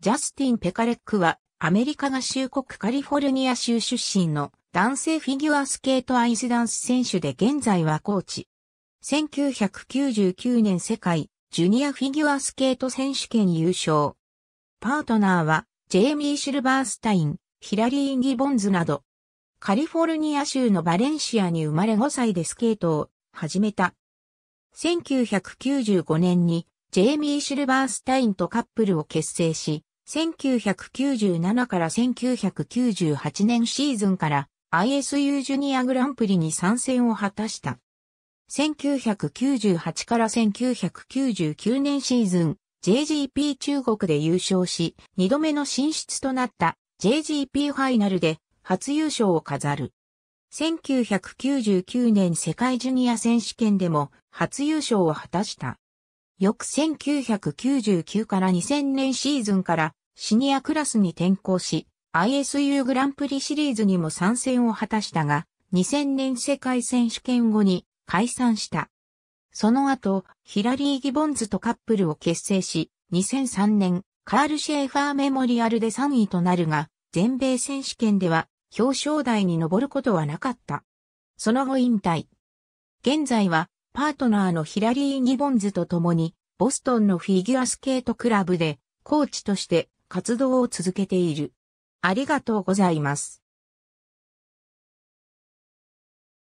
ジャスティン・ペカレックは、アメリカ合衆国カリフォルニア州出身の男性フィギュアスケートアイスダンス選手で現在はコーチ。1999年世界ジュニアフィギュアスケート選手権優勝。パートナーは、ジェイミー・シルバースタイン、ヒラリー・ギボンズなど、カリフォルニア州のバレンシアに生まれ5歳でスケートを始めた。1995年に、ジェイミー・シルバースタインとカップルを結成し、1997から1998年シーズンから ISU ジュニアグランプリに参戦を果たした。1998から1999年シーズン、JGP 中国で優勝し、2度目の進出となった JGP ファイナルで初優勝を飾る。1999年世界ジュニア選手権でも初優勝を果たした。翌1999から2000年シーズンからシニアクラスに転向し、ISU グランプリシリーズにも参戦を果たしたが、2000年世界選手権後に解散した。その後、ヒラリー・ギボンズとカップルを結成し、2003年、カール・シェーファー・メモリアルで3位となるが、全米選手権では表彰台に上ることはなかった。その後引退。現在は、パートナーのヒラリー・ギボンズと共に、ボストンのフィギュアスケートクラブで、コーチとして活動を続けている。ありがとうございます。